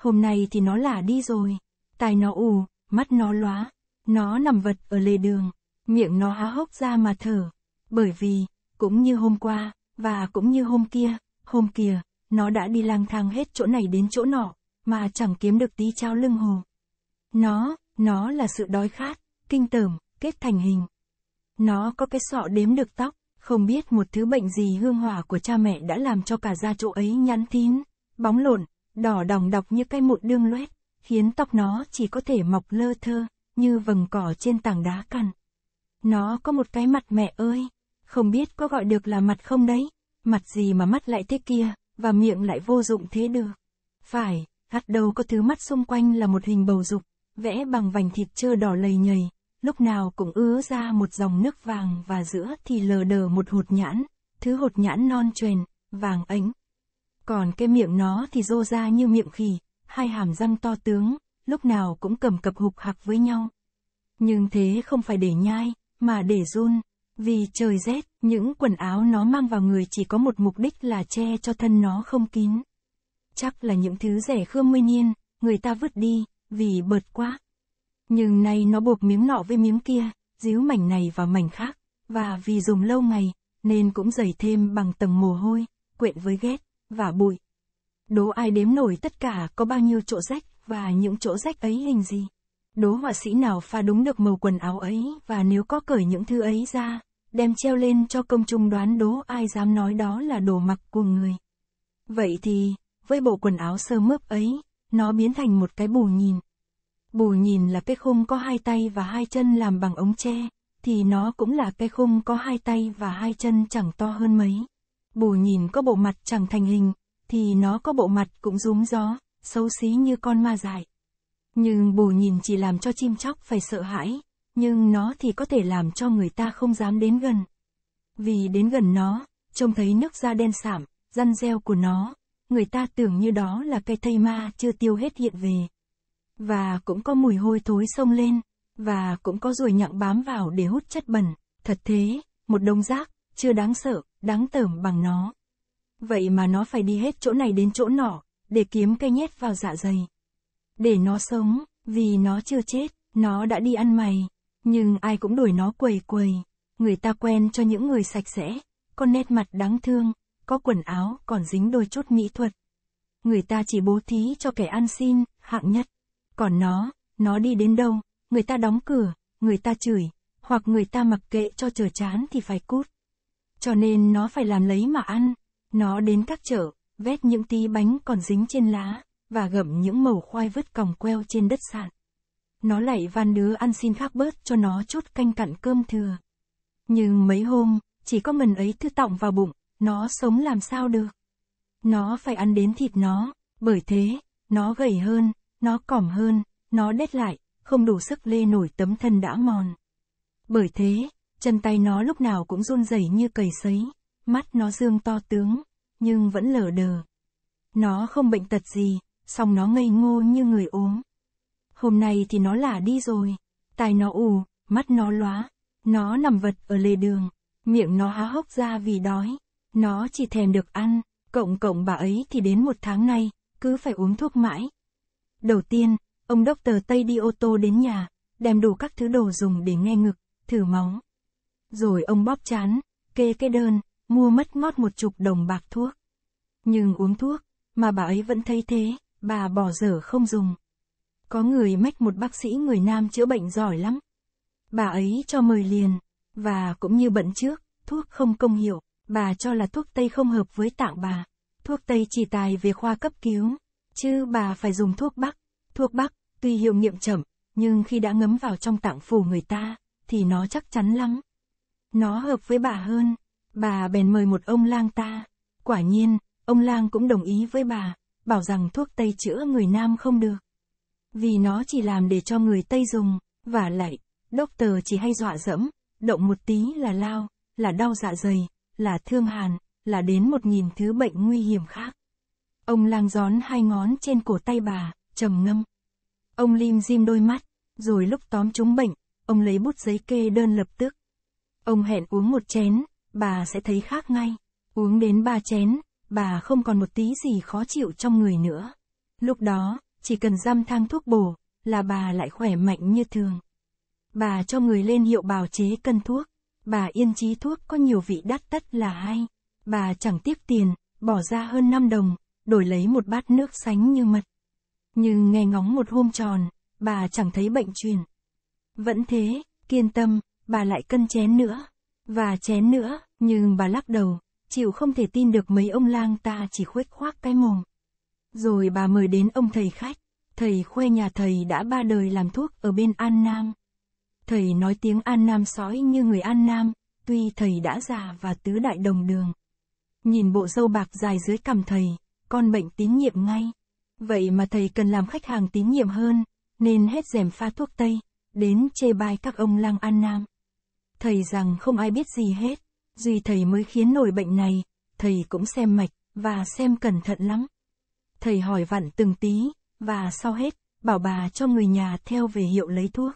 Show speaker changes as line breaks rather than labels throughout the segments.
hôm nay thì nó lả đi rồi. Tai nó ù, mắt nó lóa, nó nằm vật ở lề đường, miệng nó há hốc ra mà thở. Bởi vì, cũng như hôm qua, và cũng như hôm kia, hôm kia, nó đã đi lang thang hết chỗ này đến chỗ nọ, mà chẳng kiếm được tí trao lưng hồ. Nó, nó là sự đói khát, kinh tởm, kết thành hình. Nó có cái sọ đếm được tóc, không biết một thứ bệnh gì hương hỏa của cha mẹ đã làm cho cả gia chỗ ấy nhăn tím, bóng lộn, đỏ đỏng đọc như cây mụn đương loét, khiến tóc nó chỉ có thể mọc lơ thơ, như vầng cỏ trên tảng đá cằn. Nó có một cái mặt mẹ ơi, không biết có gọi được là mặt không đấy, mặt gì mà mắt lại thế kia, và miệng lại vô dụng thế được. Phải, hắt đầu có thứ mắt xung quanh là một hình bầu dục, vẽ bằng vành thịt trơ đỏ lầy nhầy, lúc nào cũng ứa ra một dòng nước vàng và giữa thì lờ đờ một hột nhãn, thứ hột nhãn non truyền, vàng ánh. Còn cái miệng nó thì rô ra như miệng khỉ, hai hàm răng to tướng, lúc nào cũng cầm cập hục hạc với nhau. Nhưng thế không phải để nhai, mà để run. Vì trời rét, những quần áo nó mang vào người chỉ có một mục đích là che cho thân nó không kín. Chắc là những thứ rẻ khương nguyên niên, người ta vứt đi, vì bợt quá. Nhưng nay nó buộc miếng nọ với miếng kia, díu mảnh này vào mảnh khác, và vì dùng lâu ngày, nên cũng dày thêm bằng tầng mồ hôi, quyện với ghét và bụi. Đố ai đếm nổi tất cả có bao nhiêu chỗ rách và những chỗ rách ấy hình gì. Đố họa sĩ nào pha đúng được màu quần áo ấy và nếu có cởi những thứ ấy ra, đem treo lên cho công chúng đoán đố ai dám nói đó là đồ mặc của người. Vậy thì, với bộ quần áo sơ mướp ấy, nó biến thành một cái bù nhìn. Bù nhìn là cái khung có hai tay và hai chân làm bằng ống tre, thì nó cũng là cái khung có hai tay và hai chân chẳng to hơn mấy. Bù nhìn có bộ mặt chẳng thành hình, thì nó có bộ mặt cũng rúng gió, xấu xí như con ma dại. Nhưng bù nhìn chỉ làm cho chim chóc phải sợ hãi, nhưng nó thì có thể làm cho người ta không dám đến gần. Vì đến gần nó, trông thấy nước da đen sảm, răn reo của nó, người ta tưởng như đó là cây thây ma chưa tiêu hết hiện về. Và cũng có mùi hôi thối sông lên, và cũng có ruồi nhặng bám vào để hút chất bẩn, thật thế, một đống rác, chưa đáng sợ, đáng tởm bằng nó. Vậy mà nó phải đi hết chỗ này đến chỗ nọ, để kiếm cây nhét vào dạ dày. Để nó sống, vì nó chưa chết, nó đã đi ăn mày, nhưng ai cũng đuổi nó quầy quầy. Người ta quen cho những người sạch sẽ, có nét mặt đáng thương, có quần áo còn dính đôi chút mỹ thuật. Người ta chỉ bố thí cho kẻ ăn xin, hạng nhất. Còn nó, nó đi đến đâu, người ta đóng cửa, người ta chửi, hoặc người ta mặc kệ cho chờ chán thì phải cút. Cho nên nó phải làm lấy mà ăn. Nó đến các chợ, vét những tí bánh còn dính trên lá, và gậm những mẩu khoai vứt còng queo trên đất sạn. Nó lại van đứa ăn xin khác bớt cho nó chút canh cặn cơm thừa. Nhưng mấy hôm, chỉ có mình ấy thư tọng vào bụng, nó sống làm sao được. Nó phải ăn đến thịt nó, bởi thế, nó gầy hơn, nó cỏm hơn, nó đét lại, không đủ sức lê nổi tấm thân đã mòn. Bởi thế, Chân tay nó lúc nào cũng run rẩy như cầy sấy, mắt nó dương to tướng, nhưng vẫn lờ đờ. Nó không bệnh tật gì, song nó ngây ngô như người ốm. Hôm nay thì nó lả đi rồi, tai nó ù, mắt nó lóa, nó nằm vật ở lề đường, miệng nó há hốc ra vì đói, nó chỉ thèm được ăn, cộng cộng bà ấy thì đến một tháng nay, cứ phải uống thuốc mãi. Đầu tiên, ông đốc tờ Tây đi ô tô đến nhà, đem đủ các thứ đồ dùng để nghe ngực, thử móng rồi ông bóp chán, kê cái đơn, mua mất ngót một chục đồng bạc thuốc. Nhưng uống thuốc, mà bà ấy vẫn thấy thế, bà bỏ dở không dùng. Có người mách một bác sĩ người nam chữa bệnh giỏi lắm. Bà ấy cho mời liền, và cũng như bận trước, thuốc không công hiệu, bà cho là thuốc Tây không hợp với tạng bà. Thuốc Tây chỉ tài về khoa cấp cứu, chứ bà phải dùng thuốc Bắc. Thuốc Bắc, tuy hiệu nghiệm chậm, nhưng khi đã ngấm vào trong tạng phủ người ta, thì nó chắc chắn lắm. Nó hợp với bà hơn. Bà bèn mời một ông lang ta. Quả nhiên, ông lang cũng đồng ý với bà, bảo rằng thuốc Tây chữa người Nam không được. Vì nó chỉ làm để cho người Tây dùng, và lại, doctor chỉ hay dọa dẫm, động một tí là lao, là đau dạ dày, là thương hàn, là đến một nghìn thứ bệnh nguy hiểm khác. Ông lang gión hai ngón trên cổ tay bà, trầm ngâm. Ông lim dim đôi mắt, rồi lúc tóm chúng bệnh, ông lấy bút giấy kê đơn lập tức. Ông hẹn uống một chén, bà sẽ thấy khác ngay. Uống đến ba chén, bà không còn một tí gì khó chịu trong người nữa. Lúc đó, chỉ cần dăm thang thuốc bổ, là bà lại khỏe mạnh như thường. Bà cho người lên hiệu bào chế cân thuốc. Bà yên chí thuốc có nhiều vị đắt tất là hay. Bà chẳng tiếp tiền, bỏ ra hơn 5 đồng, đổi lấy một bát nước sánh như mật. Nhưng nghe ngóng một hôm tròn, bà chẳng thấy bệnh truyền. Vẫn thế, kiên tâm, bà lại cân chén nữa, và chén nữa, nhưng bà lắc đầu, chịu không thể tin được mấy ông lang ta chỉ khuếch khoác cái mồm. Rồi bà mời đến ông thầy khách, thầy khoe nhà thầy đã ba đời làm thuốc ở bên An Nam. Thầy nói tiếng An Nam sói như người An Nam, tuy thầy đã già và tứ đại đồng đường. Nhìn bộ râu bạc dài dưới cằm thầy, con bệnh tín nhiệm ngay. Vậy mà thầy cần làm khách hàng tín nhiệm hơn, nên hết dèm pha thuốc Tây, đến chê bai các ông lang An Nam thầy rằng không ai biết gì hết, duy thầy mới khiến nổi bệnh này, thầy cũng xem mạch, và xem cẩn thận lắm. Thầy hỏi vặn từng tí, và sau hết, bảo bà cho người nhà theo về hiệu lấy thuốc.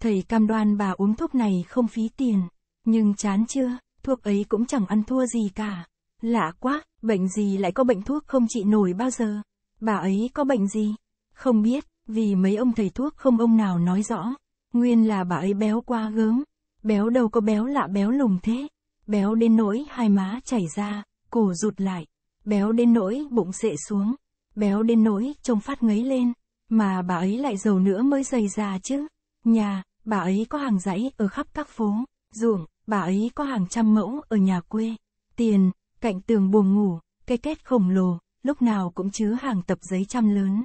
Thầy cam đoan bà uống thuốc này không phí tiền, nhưng chán chưa, thuốc ấy cũng chẳng ăn thua gì cả. Lạ quá, bệnh gì lại có bệnh thuốc không trị nổi bao giờ? Bà ấy có bệnh gì? Không biết, vì mấy ông thầy thuốc không ông nào nói rõ. Nguyên là bà ấy béo quá gớm, Béo đâu có béo lạ béo lùng thế. Béo đến nỗi hai má chảy ra, cổ rụt lại. Béo đến nỗi bụng sệ xuống. Béo đến nỗi trông phát ngấy lên. Mà bà ấy lại giàu nữa mới dày già chứ. Nhà, bà ấy có hàng dãy ở khắp các phố, ruộng, bà ấy có hàng trăm mẫu ở nhà quê. Tiền, cạnh tường buồng ngủ, cây kết khổng lồ, lúc nào cũng chứa hàng tập giấy trăm lớn.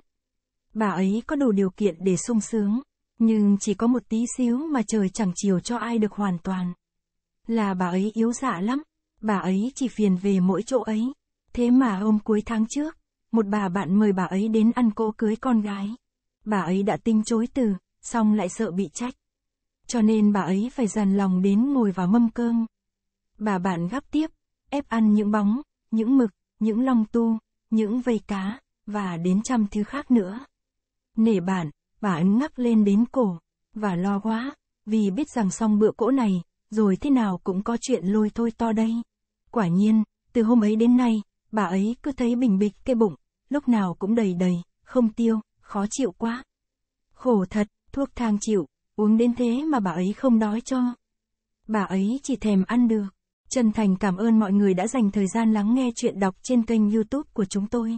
Bà ấy có đủ điều kiện để sung sướng. Nhưng chỉ có một tí xíu mà trời chẳng chiều cho ai được hoàn toàn. Là bà ấy yếu dạ lắm, bà ấy chỉ phiền về mỗi chỗ ấy. Thế mà hôm cuối tháng trước, một bà bạn mời bà ấy đến ăn cỗ cưới con gái. Bà ấy đã tinh chối từ, xong lại sợ bị trách. Cho nên bà ấy phải dằn lòng đến ngồi vào mâm cơm. Bà bạn gắp tiếp, ép ăn những bóng, những mực, những long tu, những vây cá, và đến trăm thứ khác nữa. Nể bạn, bà ấn nắp lên đến cổ, và lo quá, vì biết rằng xong bữa cỗ này, rồi thế nào cũng có chuyện lôi thôi to đây. Quả nhiên, từ hôm ấy đến nay, bà ấy cứ thấy bình bịch cái bụng, lúc nào cũng đầy đầy, không tiêu, khó chịu quá. Khổ thật, thuốc thang chịu, uống đến thế mà bà ấy không đói cho. Bà ấy chỉ thèm ăn được. Chân thành cảm ơn mọi người đã dành thời gian lắng nghe chuyện đọc trên kênh youtube của chúng tôi.